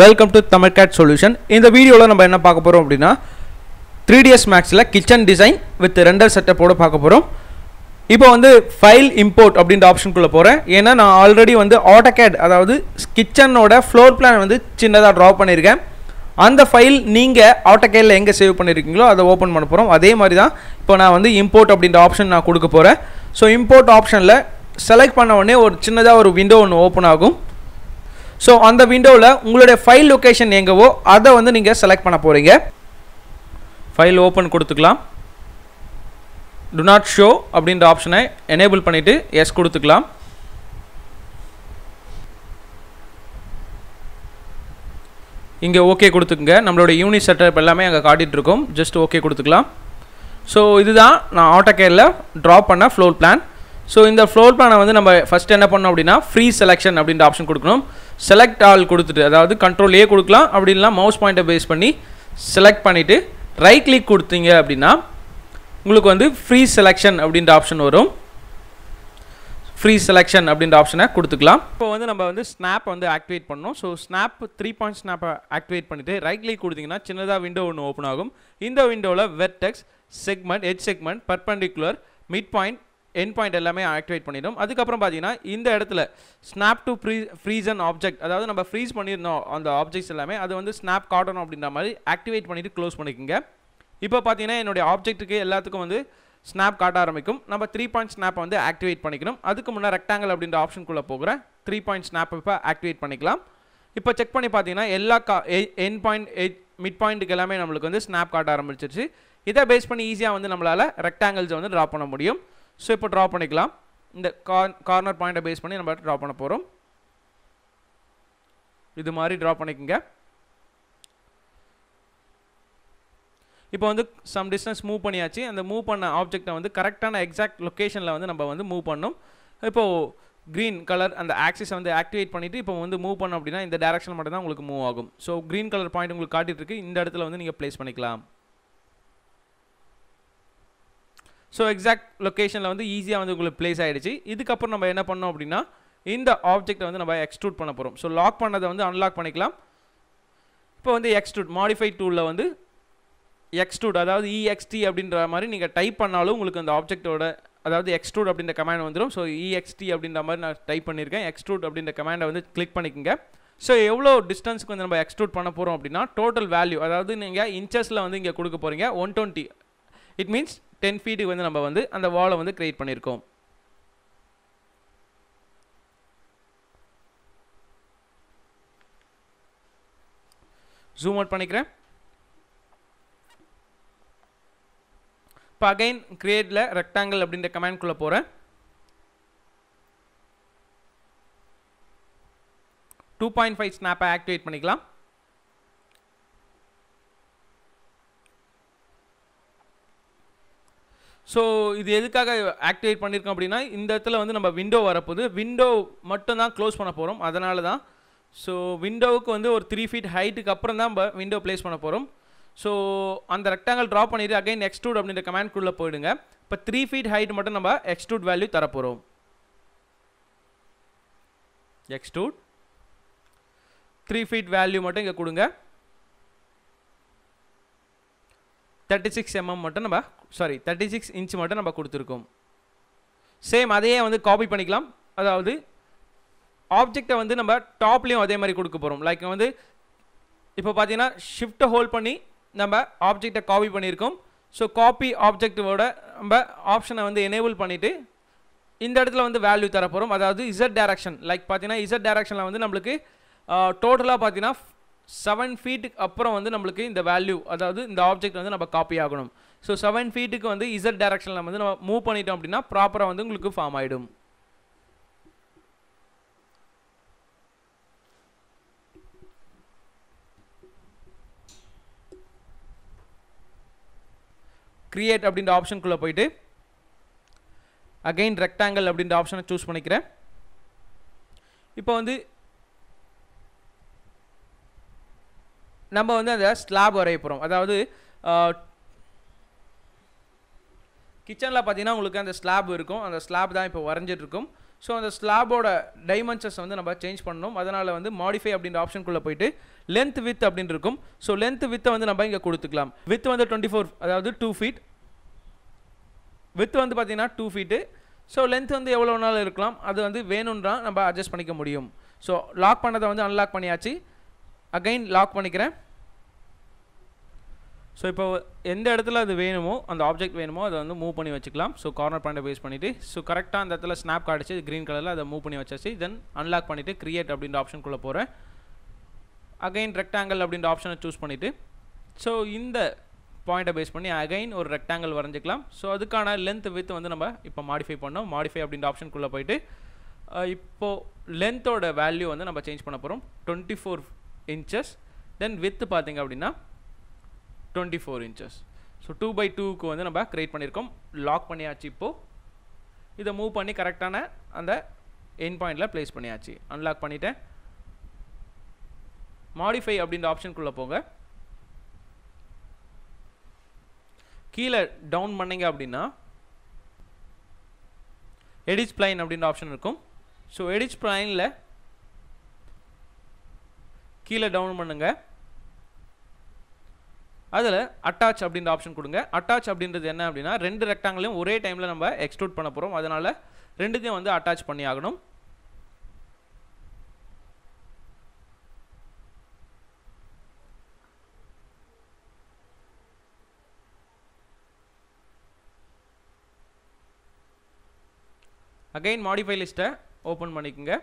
welcome to Tamil CAD solution இந்த வீடியோவில் நம்ம என்ன பார்க்க போகிறோம் அப்படின்னா த்ரீ டிஎஸ் மேக்ஸில் கிச்சன் டிசைன் வித் ரெண்டர் செட்டப்போடு பார்க்க போகிறோம் இப்போ வந்து ஃபைல் இம்போர்ட் அப்படின்ற ஆப்ஷனுக்குள்ளே போகிறேன் ஏன்னா நான் ஆல்ரெடி வந்து ஆட்டோகேட் அதாவது கிச்சனோட ஃப்ளோர் பிளான் வந்து சின்னதாக ட்ரா பண்ணியிருக்கேன் அந்த ஃபைல் நீங்கள் ஆட்டோகேடில் எங்கே சேவ் பண்ணியிருக்கீங்களோ அதை ஓப்பன் பண்ண போகிறோம் அதே மாதிரி தான் இப்போ நான் வந்து இம்போர்ட் அப்படின்ற ஆப்ஷன் நான் கொடுக்க போகிறேன் ஸோ இம்போர்ட் ஆப்ஷனில் செலக்ட் பண்ண உடனே ஒரு சின்னதாக ஒரு விண்டோ ஒன்று ஓப்பன் ஆகும் ஸோ அந்த விண்டோவில் உங்களுடைய ஃபைல் லொக்கேஷன் எங்கேவோ அதை வந்து நீங்கள் செலக்ட் பண்ண போகிறீங்க ஃபைல் ஓப்பன் கொடுத்துக்கலாம் டு நாட் ஷோ அப்படின்ற ஆப்ஷனை எனேபிள் பண்ணிவிட்டு எஸ் கொடுத்துக்கலாம் இங்கே ஓகே கொடுத்துக்குங்க நம்மளோட யூனிட் செட்டப் எல்லாமே அங்கே காட்டிகிட்ருக்கோம் ஜஸ்ட் ஓகே கொடுத்துக்கலாம் ஸோ இதுதான் நான் ஆட்டோகேரில் ட்ராப் பண்ண ஃப்ளோர் பிளான் ஸோ இந்த ஃப்ளோர் பிளானை வந்து நம்ம ஃபஸ்ட் என்ன பண்ணோம் அப்படின்னா ஃப்ரீ செலெக்ஷன் அப்படின்ற ஆப்ஷன் கொடுக்கணும் செலக்ட் ஆல் கொடுத்துட்டு அதாவது கண்ட்ரோல் ஏ கொடுக்கலாம் அப்படின்லாம் மவுஸ் பாயிண்ட்டை பேஸ் பண்ணி செலக்ட் பண்ணிவிட்டு ரைட் கிளிக் கொடுத்தீங்க அப்படின்னா உங்களுக்கு வந்து ஃப்ரீ செலெக்ஷன் அப்படின்ற ஆப்ஷன் வரும் ஃப்ரீ செலெக்ஷன் அப்படின்ற ஆப்ஷனை கொடுத்துக்கலாம் இப்போ வந்து நம்ம வந்து ஸ்னாப் வந்து ஆக்டிவேட் பண்ணோம் ஸோ ஸ்னாப் த்ரீ பாயிண்ட் ஸ்னாப்பை ஆக்டிவேட் பண்ணிவிட்டு ரைட் கிளிக் கொடுத்தீங்கன்னா சின்னதாக விண்டோ ஒன்று ஓப்பன் ஆகும் இந்த விண்டோவில் vertex segment head segment perpendicular mid point end point எல்லாமே ஆக்டிவேட் பண்ணிடும் அதுக்கப்புறம் பார்த்தீங்கன்னா இந்த இடத்துல snap to free frozen object அதாவது நம்ம ஃப்ரீஸ் பண்ணியிருந்தோம் அந்த ஆப்ஜெக்ட்ஸ் எல்லாமே அது வந்து ஸ்னாப் காட்டணும் அப்படின்ற மாதிரி ஆக்டிவேட் பண்ணிவிட்டு க்ளோஸ் பண்ணிக்கோங்க இப்போ பார்த்தீங்கன்னா என்னுடைய ஆப்ஜெக்ட்டுக்கு எல்லாத்துக்கும் வந்து ஸ்னாப் காட்ட ஆரம்பிக்கும் நம்ம த்ரீ பாயிண்ட் ஸ்னாப்பை வந்து ஆக்டிவேட் பண்ணிக்கணும் அதுக்கு முன்னே ரெக்டாங்கல் அப்படின்ற ஆப்ஷனுக்குள்ளே போகிறேன் த்ரீ பாயிண்ட் ஸ்னாப் இப்போ ஆக்டிவேட் பண்ணிக்கலாம் இப்போ செக் பண்ணி பார்த்தீங்கன்னா எல்லா கா என் பாயிண்ட் மிட் பாயிண்ட்டுக்கு எல்லாமே நம்மளுக்கு வந்து ஸ்னாப் காட்ட ஆரம்பிச்சிருச்சு இதை பேஸ் பண்ணி ஈஸியாக வந்து நம்மளால் ரெக்டாங்கிள்ஸை வந்து ட்ரா பண்ண முடியும் ஸோ இப்போ ட்ரா பண்ணிக்கலாம் இந்த கார்னர் பாயிண்ட்டை பேஸ் பண்ணி நம்ம ட்ரா பண்ண போகிறோம் இது மாதிரி ட்ரா பண்ணிக்கோங்க இப்போ வந்து சம் டிஸ்டன்ஸ் மூவ் பண்ணியாச்சு அந்த மூவ் பண்ண ஆப்ஜெக்டை வந்து கரெக்டான எக்ஸாக்ட் லொக்கேஷனில் வந்து நம்ம வந்து மூவ் பண்ணோம் இப்போது க்ரீன் கலர் அந்த ஆக்சிஸை வந்து ஆக்டிவேட் பண்ணிவிட்டு இப்போ வந்து மூவ் பண்ணோம் அப்படின்னா இந்த டேரக்ஷன் மட்டும் தான் உங்களுக்கு மூவ் ஆகும் ஸோ க்ரீன் கலர் பாயிண்ட் உங்களுக்கு காட்டிகிட்டு இருக்கு இந்த இடத்துல வந்து நீங்கள் ப்ளேஸ் பண்ணிக்கலாம் ஸோ எக்ஸாக்ட் லொக்கேஷனில் வந்து ஈஸியாக வந்து உங்களுக்கு பிளேஸ் ஆகிடுச்சு இதுக்கப்புறம் நம்ம என்ன பண்ணோம் அப்படின்னா இந்த ஆப்ஜெக்ட்டை வந்து நம்ம எக்ஸ்ட்ரூட் பண்ண போகிறோம் ஸோ லாக் பண்ணதை வந்து அன்லாக் பண்ணிக்கலாம் இப்போ வந்து எக்ஸ்ட்ரூட் மாடிஃபை டூலில் வந்து எக்ஸ்ட்ரூட் அதாவது இஎக்ஸ்டி அப்படின்ற மாதிரி நீங்கள் டைப் பண்ணாலும் உங்களுக்கு அந்த ஆப்ஜெக்ட்டோட அதாவது எக்ஸ்ட்ரூட் அப்படின்ற கமாண்ட் வந்துடும் ஸோ இஎக்ஸ்டி அப்படின்ற மாதிரி நான் டைப் பண்ணியிருக்கேன் எக்ஸ்ட்ரூட் அப்படின்ற கமாண்டை வந்து கிளிக் பண்ணிக்கோங்க ஸோ எவ்வளோ டிஸ்டன்ஸ்க்கு வந்து நம்ம எக்ஸ்ட்ரூட் பண்ண போகிறோம் அப்படின்னா டோட்டல் வேல்யூ அதாவது நீங்கள் இன்ச்சஸில் வந்து இங்கே கொடுக்க போகிறீங்க one twenty it means ten ஃபீட்டுக்கு வந்து நம்ம வந்து அந்த வாலை வந்து க்ரியேட் பண்ணியிருக்கோம் ஜூம் அவுட் பண்ணிக்கிறேன் இப்போ அகைன் கிரியேட்டில் ரெக்டாங்கிள் அப்படின்ற கமெண்ட்குள்ளே போகிறேன் டூ பாயிண்ட் ஃபைவ் ஸ்னாப்பை ஆக்டிவேட் பண்ணிக்கலாம் ஸோ இது எதுக்காக ஆக்டிவேட் பண்ணியிருக்கோம் அப்படின்னா இந்த இடத்துல வந்து நம்ம விண்டோ வரப்போகுது விண்டோ மட்டும் தான் க்ளோஸ் பண்ண போகிறோம் அதனால தான் ஸோ விண்டோவுக்கு வந்து ஒரு த்ரீ ஃபீட் ஹைட்டுக்கு அப்புறம் தான் நம்ம விண்டோ ப்ளேஸ் பண்ண போகிறோம் ஸோ அந்த ரெக்டாங்கல் ட்ரா பண்ணிவிட்டு அகைன் எக்ஸ்டூட் அப்படின்ற குள்ளே போயிடுங்க இப்போ த்ரீ ஃபீட் ஹைட் மட்டும் நம்ம எக்ஸ்டூட் வேல்யூ தரப்போகிறோம் எக்ஸ்ட்ரூட் த்ரீ ஃபீட் வேல்யூ மட்டும் இங்கே கொடுங்க தேர்ட்டி சிக்ஸ் எம்எம் மட்டும் நம்ம சாரி தேர்ட்டி சிக்ஸ் இன்ச் மட்டும் நம்ம கொடுத்துருக்கோம் சேம் அதையே வந்து காப்பி பண்ணிக்கலாம் அதாவது ஆப்ஜெக்டை வந்து நம்ம டாப்லேயும் அதே மாதிரி கொடுக்க போகிறோம் லைக் வந்து இப்போ பார்த்தீங்கன்னா ஷிஃப்ட்டை ஹோல்ட் பண்ணி நம்ம ஆப்ஜெக்டை காப்பி பண்ணியிருக்கோம் ஸோ காப்பி ஆப்ஜெக்டோட நம்ம ஆப்ஷனை வந்து எனேபிள் பண்ணிவிட்டு இந்த இடத்துல வந்து வேல்யூ தரப்போகிறோம் போகிறோம் அதாவது இசட் டேரக்ஷன் லைக் பார்த்தீங்கன்னா இசட் டேரக்ஷனில் வந்து நம்மளுக்கு டோட்டலாக பார்த்தீங்கன்னா செவன் ஃபீட்டுக்கு அப்புறம் வந்து நம்மளுக்கு இந்த வேல்யூ அதாவது இந்த ஆப்ஜெக்ட் வந்து நம்ம காப்பி ஆகணும் ஸோ செவன் ஃபீட்டுக்கு வந்து இசட் டேரக்ஷனில் வந்து நம்ம மூவ் பண்ணிட்டோம் அப்படின்னா ப்ராப்பராக வந்து உங்களுக்கு ஃபார்ம் ஆகிடும் கிரியேட் அப்படின்ற ஆப்ஷனுக்குள்ளே போயிட்டு அகெயின் ரெக்டாங்கிள் அப்படின்ற ஆப்ஷனை சூஸ் பண்ணிக்கிறேன் இப்போ வந்து நம்ம வந்து அந்த ஸ்லாப் வரைய போகிறோம் அதாவது கிச்சனில் பார்த்தீங்கன்னா உங்களுக்கு அந்த ஸ்லாப் இருக்கும் அந்த ஸ்லாப் தான் இப்போ வரைஞ்சிட்ருக்கும் ஸோ அந்த ஸ்லாபோட டைமென்ஷன்ஸ் வந்து நம்ம சேஞ்ச் பண்ணணும் அதனால் வந்து மாடிஃபை அப்படின்ற ஆப்ஷனுக்குள்ளே போயிட்டு லென்த் வித் அப்படின்னு இருக்கும் ஸோ லென்த் வித்தை வந்து நம்ம இங்கே கொடுத்துக்கலாம் வித் வந்து டுவெண்ட்டி ஃபோர் அதாவது டூ ஃபீட் வித் வந்து பார்த்தீங்கன்னா டூ ஃபீட்டு ஸோ லென்த் வந்து எவ்வளோ நாள் இருக்கலாம் அது வந்து வேணுன்றால் நம்ம அட்ஜஸ்ட் பண்ணிக்க முடியும் ஸோ லாக் பண்ணதை வந்து அன்லாக் பண்ணியாச்சு அகைன் லாக் பண்ணிக்கிறேன் ஸோ இப்போ எந்த இடத்துல அது வேணுமோ அந்த ஆப்ஜெக்ட் வேணுமோ அதை வந்து மூவ் பண்ணி வச்சுக்கலாம் ஸோ கார்னர் பாயிண்ட்டை பேஸ் பண்ணிவிட்டு ஸோ கரெக்டாக அந்த இடத்துல ஸ்னாப் காட்டுச்சு க்ரீன் கலரில் அதை மூவ் பண்ணி வச்சாச்சு தென் அன்லாக் பண்ணிவிட்டு க்ரியேட் அப்படின்ற ஆப்ஷனுக்குள்ளே போகிறேன் அகைன் ரெக்டாங்கிள் அப்படின்ற ஆப்ஷனை சூஸ் பண்ணிவிட்டு ஸோ இந்த பாயிண்ட்டை பேஸ் பண்ணி அகைன் ஒரு ரெக்டாங்கிள் வரைஞ்சிக்கலாம் ஸோ அதுக்கான லென்த் வித் வந்து நம்ம இப்போ மாடிஃபை பண்ணோம் மாடிஃபை அப்படின்ற ஆப்ஷனுக்குள்ளே போயிட்டு இப்போது லென்த்தோட வேல்யூ வந்து நம்ம சேஞ்ச் பண்ண போகிறோம் twenty four inches then width பார்த்திங்க அப்படின்னா twenty four inches so two by டூக்கு வந்து நம்ம க்ரியேட் பண்ணியிருக்கோம் லாக் பண்ணியாச்சு இப்போது இதை மூவ் பண்ணி கரெக்டான அந்த என் பாயிண்டில் ப்ளேஸ் பண்ணியாச்சு அன்லாக் பண்ணிவிட்டேன் மாடிஃபை அப்படின்ற ஆப்ஷனுக்குள்ளே போங்க கீழே டவுன் பண்ணிங்க அப்படின்னா எடிட் ப்ளைன் அப்படின்ற ஆப்ஷன் இருக்கும் ஸோ எடிட் ப்ளைனில் கீழே டவுன் பண்ணுங்கள் அதில் அட்டாச் அப்படின்ற ஆப்ஷன் கொடுங்க அட்டாச் அப்படின்றது என்ன அப்படின்னா ரெண்டு ரெக்டாங்கிளையும் ஒரே டைமில் நம்ம எக்ஸ்ட்ரூட் பண்ண போகிறோம் அதனால் ரெண்டுத்தையும் வந்து அட்டாச் பண்ணி ஆகணும் அகைன் மாடிஃபை லிஸ்ட்டை ஓப்பன் பண்ணிக்கோங்க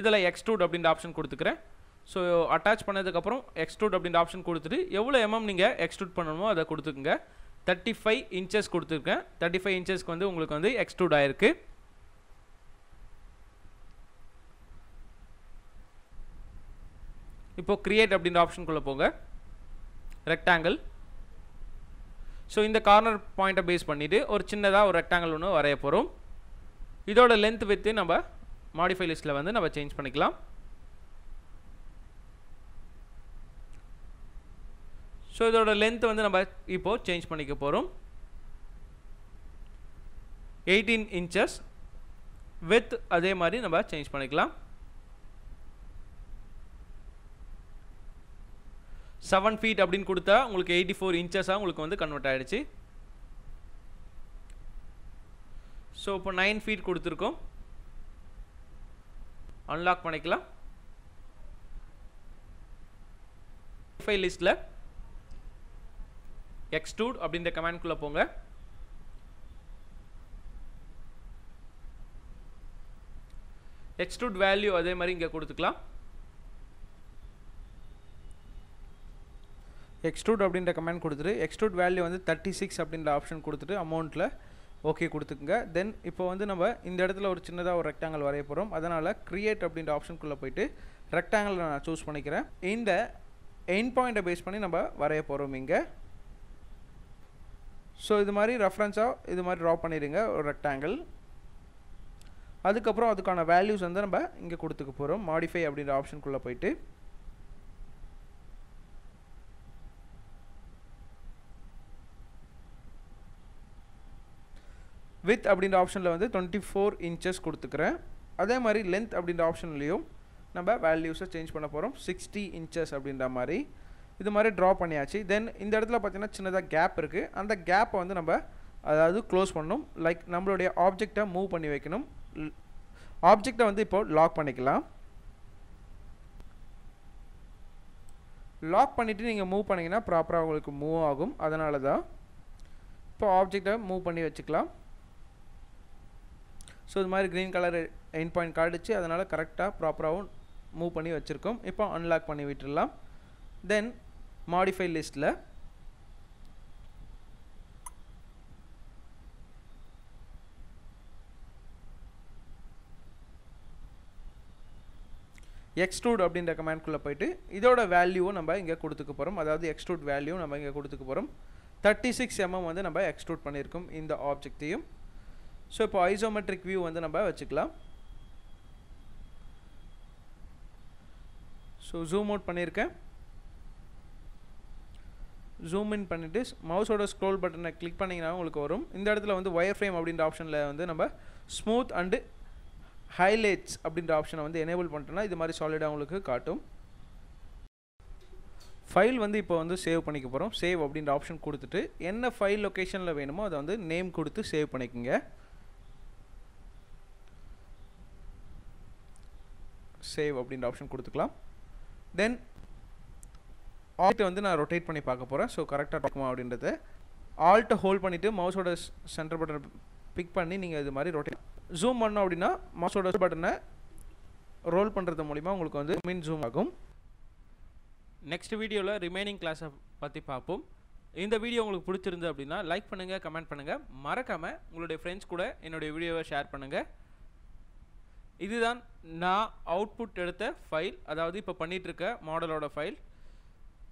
இதில் எக்ஸ்ட்ரூட் அப்படின்ற ஆப்ஷன் கொடுத்துக்கிறேன் ஸோ அட்டாச் பண்ணதுக்கப்புறம் எக்ஸ்ட்ரூட் அப்படின்ற ஆப்ஷன் கொடுத்துட்டு எவ்வளோ எம்எம் நீங்கள் எக்ஸ்ட்ரூட் பண்ணணுமோ அதை கொடுத்துக்குங்க தேர்ட்டி ஃபைவ் இன்ச்சஸ் கொடுத்துருக்கேன் தேர்ட்டி ஃபைவ் இன்ச்சஸ்க்கு வந்து உங்களுக்கு வந்து எக்ஸ்ட்ரூட் ஆயிருக்கு இப்போ கிரியேட் அப்படின்ற ஆப்ஷனுக்குள்ளே போங்க ரெக்டாங்கிள் ஸோ இந்த கார்னர் பாயிண்ட்டை பேஸ் பண்ணிவிட்டு ஒரு சின்னதாக ஒரு ரெக்டாங்கிள் ஒன்று வரைய போகிறோம் இதோட லென்த் வித்து நம்ம மாடிஃபை லிஸ்ட்டில் வந்து நம்ம சேஞ்ச் பண்ணிக்கலாம் ஸோ இதோட லென்த் வந்து நம்ம இப்போது சேஞ்ச் பண்ணிக்க போகிறோம் எயிட்டீன் இன்ச்சஸ் வித் அதே மாதிரி நம்ம சேஞ்ச் பண்ணிக்கலாம் செவன் ஃபீட் அப்படின்னு கொடுத்தா உங்களுக்கு எயிட்டி ஃபோர் இன்ச்சஸாக உங்களுக்கு வந்து கன்வெர்ட் ஆகிடுச்சு ஸோ இப்போ நைன் ஃபீட் கொடுத்துருக்கோம் அன்லாக் பண்ணிக்கலாம் ஃபைல் லிஸ்ட்டில் எக்ஸ்ட்ரூட் அப்படின்ற கமெண்ட்குள்ளே போங்க எக்ஸ்ட்ரூட் வேல்யூ அதே மாதிரி இங்கே கொடுத்துக்கலாம் எக்ஸ்ட்ரூட் அப்படின்ற கமெண்ட் கொடுத்துட்டு எக்ஸ்ட்ரூட் வேல்யூ வந்து தேர்ட்டி சிக்ஸ் அப்படின்ற ஆப்ஷன் கொடுத்துட்டு அமௌண்ட்டில் ஓகே கொடுத்துக்குங்க தென் இப்போ வந்து நம்ம இந்த இடத்துல ஒரு சின்னதாக ஒரு ரெக்டாங்கல் வரைய போகிறோம் அதனால் க்ரியேட் அப்படின்ற ஆப்ஷனுக்குள்ளே போயிட்டு ரெக்டாங்கலில் நான் சூஸ் பண்ணிக்கிறேன் இந்த எயின் பாயிண்ட்டை பேஸ் பண்ணி நம்ம வரைய போகிறோம் இங்கே ஸோ இது மாதிரி ரெஃபரன்ஸாக இது மாதிரி ட்ரா பண்ணிடுங்க ஒரு ரெக்டாங்கிள் அதுக்கப்புறம் அதுக்கான வேல்யூஸ் வந்து நம்ம இங்கே கொடுத்துக்க போகிறோம் மாடிஃபை அப்படின்ற ஆப்ஷனுக்குள்ளே போயிட்டு வித் அப்படின்ற ஆப்ஷனில் வந்து டுவெண்ட்டி ஃபோர் இன்ச்சஸ் கொடுத்துக்கிறேன் அதே மாதிரி லென்த் அப்படின்ற ஆப்ஷன்லேயும் நம்ம வேல்யூஸை சேஞ்ச் பண்ண போகிறோம் சிக்ஸ்டி இன்ச்சஸ் அப்படின்ற மாதிரி இது மாதிரி ட்ரா பண்ணியாச்சு தென் இந்த இடத்துல பார்த்தீங்கன்னா சின்னதாக கேப் இருக்குது அந்த கேப்பை வந்து நம்ம அதாவது க்ளோஸ் பண்ணணும் லைக் நம்மளுடைய ஆப்ஜெக்டை மூவ் பண்ணி வைக்கணும் ஆப்ஜெக்டை வந்து இப்போது லாக் பண்ணிக்கலாம் லாக் பண்ணிவிட்டு நீங்கள் மூவ் பண்ணிங்கன்னா ப்ராப்பராக உங்களுக்கு மூவ் ஆகும் அதனால தான் இப்போ ஆப்ஜெக்டை மூவ் பண்ணி வச்சுக்கலாம் ஸோ இது மாதிரி க்ரீன் கலர் எண்ட் பாயிண்ட் காடிச்சு அதனால் கரெக்டாக ப்ராப்பராகவும் மூவ் பண்ணி வச்சுருக்கோம் இப்போ அன்லாக் பண்ணி விட்டுடலாம் தென் மாடிஃபை லிஸ்ட்டில் எக்ஸ்ட்ரூட் அப்படின்ற கமெண்ட்குள்ளே போயிட்டு இதோட வேல்யூவும் நம்ம இங்கே கொடுத்துக்க போகிறோம் அதாவது எக்ஸ்ட்ரூட் வேல்யூ நம்ம இங்கே கொடுத்துக்க போகிறோம் தேர்ட்டி சிக்ஸ் எம்எம் வந்து நம்ம எக்ஸ்ட்ரூட் பண்ணியிருக்கோம் இந்த ஆப்ஜெக்டையும் ஸோ இப்போ ஐசோமெட்ரிக் வியூ வந்து நம்ம வச்சுக்கலாம் ஸோ ஜூம் அவுட் பண்ணியிருக்கேன் ஜூம் இன் பண்ணிவிட்டு மவுஸோட ஸ்க்ரோல் பட்டனை கிளிக் பண்ணிங்கன்னா உங்களுக்கு வரும் இந்த இடத்துல வந்து ஒயர் ஃப்ரேம் அப்படின்ற ஆப்ஷனில் வந்து நம்ம ஸ்மூத் அண்டு ஹைலைட்ஸ் அப்படின்ற ஆப்ஷனை வந்து எனேபிள் பண்ணிட்டோன்னா இது மாதிரி சாலிடாக உங்களுக்கு காட்டும் ஃபைல் வந்து இப்போ வந்து சேவ் பண்ணிக்க போகிறோம் சேவ் அப்படின்ற ஆப்ஷன் கொடுத்துட்டு என்ன ஃபைல் லொக்கேஷனில் வேணுமோ அதை வந்து நேம் கொடுத்து சேவ் பண்ணிக்கோங்க சேவ் அப்படின்ற ஆப்ஷன் கொடுத்துக்கலாம் தென் ஆல்ட்டை வந்து நான் ரொட்டேட் பண்ணி பார்க்க போகிறேன் ஸோ கரெக்டாக இருக்குமா அப்படின்றது ஆல்ட்டை ஹோல்ட் பண்ணிவிட்டு மவுஸோட சென்டர் பட்டனை பிக் பண்ணி நீங்கள் இது மாதிரி ரொட்டேட் ஜூம் பண்ணோம் அப்படின்னா மவுஸோட பட்டனை ரோல் பண்ணுறது மூலிமா உங்களுக்கு வந்து மீன் ஜூம் ஆகும் நெக்ஸ்ட் வீடியோவில் ரிமைனிங் கிளாஸை பற்றி பார்ப்போம் இந்த வீடியோ உங்களுக்கு பிடிச்சிருந்து அப்படின்னா லைக் பண்ணுங்கள் கமெண்ட் பண்ணுங்கள் மறக்காமல் உங்களுடைய ஃப்ரெண்ட்ஸ் கூட என்னுடைய வீடியோவை ஷேர் பண்ணுங்கள் இதுதான் நான் அவுட்புட் எடுத்த ஃபைல் அதாவது இப்போ பண்ணிகிட்ருக்க மாடலோட ஃபைல்